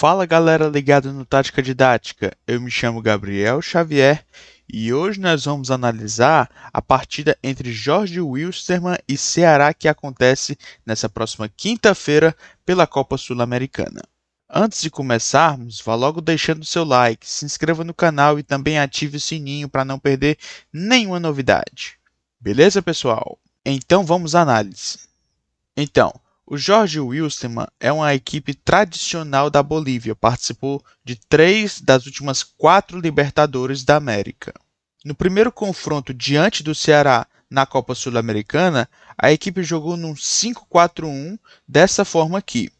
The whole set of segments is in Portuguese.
Fala galera ligada no Tática Didática, eu me chamo Gabriel Xavier e hoje nós vamos analisar a partida entre Jorge Wilstermann e Ceará que acontece nessa próxima quinta-feira pela Copa Sul-Americana. Antes de começarmos, vá logo deixando seu like, se inscreva no canal e também ative o sininho para não perder nenhuma novidade. Beleza, pessoal? Então vamos à análise. Então, o Jorge Wilstermann é uma equipe tradicional da Bolívia, participou de três das últimas quatro Libertadores da América. No primeiro confronto diante do Ceará na Copa Sul-Americana, a equipe jogou num 5-4-1 dessa forma aqui,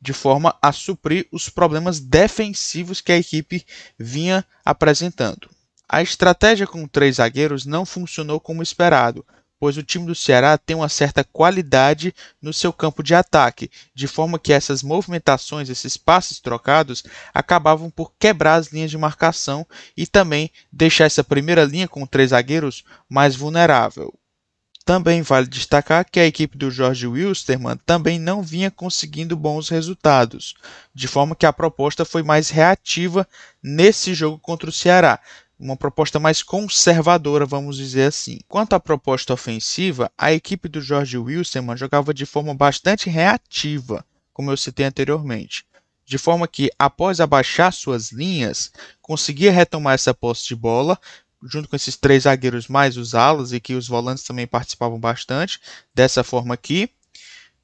de forma a suprir os problemas defensivos que a equipe vinha apresentando. A estratégia com três zagueiros não funcionou como esperado, pois o time do Ceará tem uma certa qualidade no seu campo de ataque, de forma que essas movimentações, esses passes trocados, acabavam por quebrar as linhas de marcação e também deixar essa primeira linha com três zagueiros mais vulnerável. Também vale destacar que a equipe do Jorge Wilstermann também não vinha conseguindo bons resultados, de forma que a proposta foi mais reativa nesse jogo contra o Ceará, uma proposta mais conservadora, vamos dizer assim. Quanto à proposta ofensiva, a equipe do George Wilson jogava de forma bastante reativa, como eu citei anteriormente, de forma que, após abaixar suas linhas, conseguia retomar essa posse de bola, junto com esses três zagueiros mais os alas e que os volantes também participavam bastante, dessa forma aqui,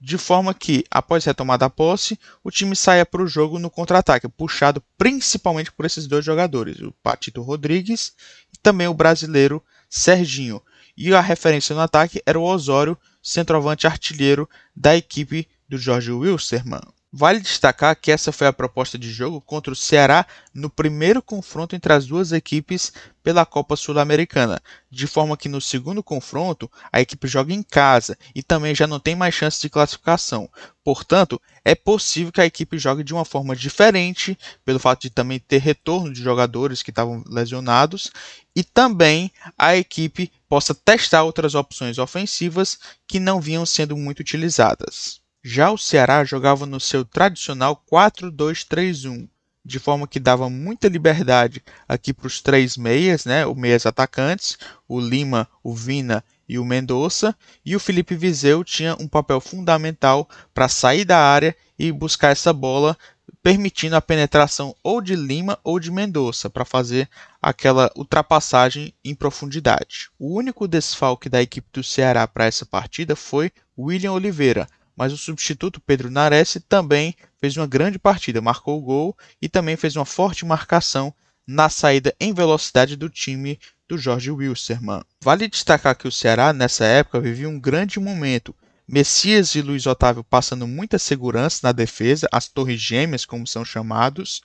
de forma que, após retomada a posse, o time saia para o jogo no contra-ataque, puxado principalmente por esses dois jogadores, o Patito Rodrigues e também o brasileiro Serginho. E a referência no ataque era o Osório, centroavante artilheiro da equipe do Jorge Wilstermann. Vale destacar que essa foi a proposta de jogo contra o Ceará no primeiro confronto entre as duas equipes pela Copa Sul-Americana, de forma que no segundo confronto a equipe joga em casa e também já não tem mais chance de classificação. Portanto, é possível que a equipe jogue de uma forma diferente, pelo fato de também ter retorno de jogadores que estavam lesionados, e também a equipe possa testar outras opções ofensivas que não vinham sendo muito utilizadas. Já o Ceará jogava no seu tradicional 4-2-3-1, de forma que dava muita liberdade aqui para os três meias, né, o meias atacantes, o Lima, o Vina e o Mendonça, e o Felipe Vizeu tinha um papel fundamental para sair da área e buscar essa bola, permitindo a penetração ou de Lima ou de Mendonça para fazer aquela ultrapassagem em profundidade. O único desfalque da equipe do Ceará para essa partida foi William Oliveira, mas o substituto Pedro Nares também fez uma grande partida, marcou o gol e também fez uma forte marcação na saída em velocidade do time do Jorge Wilstermann. Vale destacar que o Ceará, nessa época, vivia um grande momento. Messias e Luiz Otávio passando muita segurança na defesa, as torres gêmeas, como são chamados,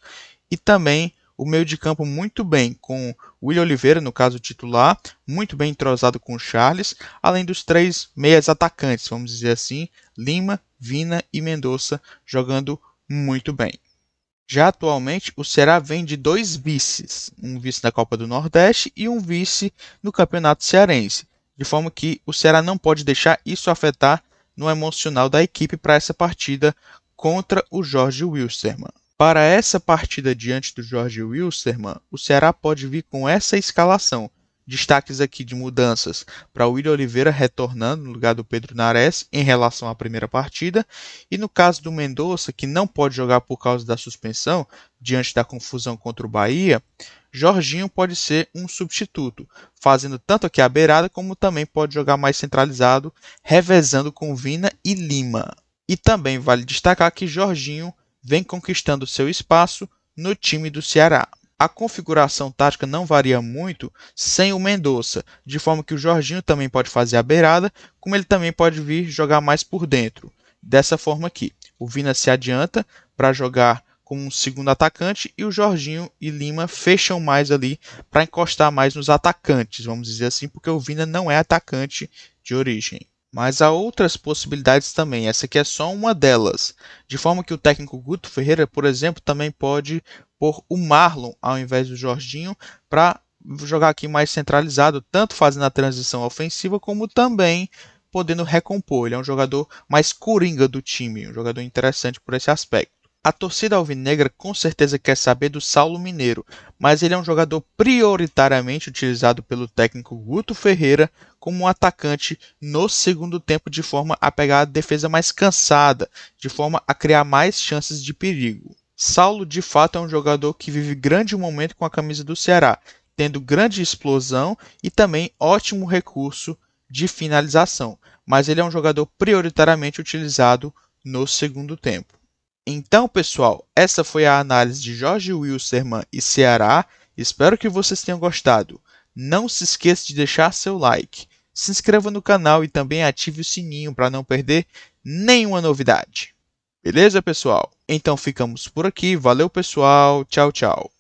e também o meio de campo muito bem, com William Oliveira, no caso titular, muito bem entrosado com o Charles, além dos três meias atacantes, vamos dizer assim, Lima, Vina e Mendonça jogando muito bem. Já atualmente, o Ceará vem de dois vices, um vice na Copa do Nordeste e um vice no Campeonato Cearense, de forma que o Ceará não pode deixar isso afetar no emocional da equipe para essa partida contra o Jorge Wilstermann. Para essa partida diante do Jorge Wilstermann, o Ceará pode vir com essa escalação. Destaques aqui de mudanças para o William Oliveira retornando no lugar do Pedro Nares em relação à primeira partida, e no caso do Mendonça, que não pode jogar por causa da suspensão diante da confusão contra o Bahia, Jorginho pode ser um substituto, fazendo tanto aqui a beirada como também pode jogar mais centralizado, revezando com Vina e Lima. E também vale destacar que Jorginho vem conquistando seu espaço no time do Ceará. A configuração tática não varia muito sem o Mendonça, de forma que o Jorginho também pode fazer a beirada, como ele também pode vir jogar mais por dentro. Dessa forma aqui, o Vina se adianta para jogar como um segundo atacante e o Jorginho e Lima fecham mais ali para encostar mais nos atacantes, vamos dizer assim, porque o Vina não é atacante de origem. Mas há outras possibilidades também, essa aqui é só uma delas. De forma que o técnico Guto Ferreira, por exemplo, também pode pôr o Marlon ao invés do Jorginho para jogar aqui mais centralizado, tanto fazendo a transição ofensiva como também podendo recompor. Ele é um jogador mais coringa do time, um jogador interessante por esse aspecto. A torcida alvinegra com certeza quer saber do Saulo Mineiro, mas ele é um jogador prioritariamente utilizado pelo técnico Guto Ferreira como um atacante no segundo tempo de forma a pegar a defesa mais cansada, de forma a criar mais chances de perigo. Saulo de fato é um jogador que vive grande momento com a camisa do Ceará, tendo grande explosão e também ótimo recurso de finalização, mas ele é um jogador prioritariamente utilizado no segundo tempo. Então, pessoal, essa foi a análise de Jorge Wilsermann e Ceará. Espero que vocês tenham gostado. Não se esqueça de deixar seu like, se inscreva no canal e também ative o sininho para não perder nenhuma novidade. Beleza, pessoal? Então ficamos por aqui. Valeu, pessoal. Tchau, tchau.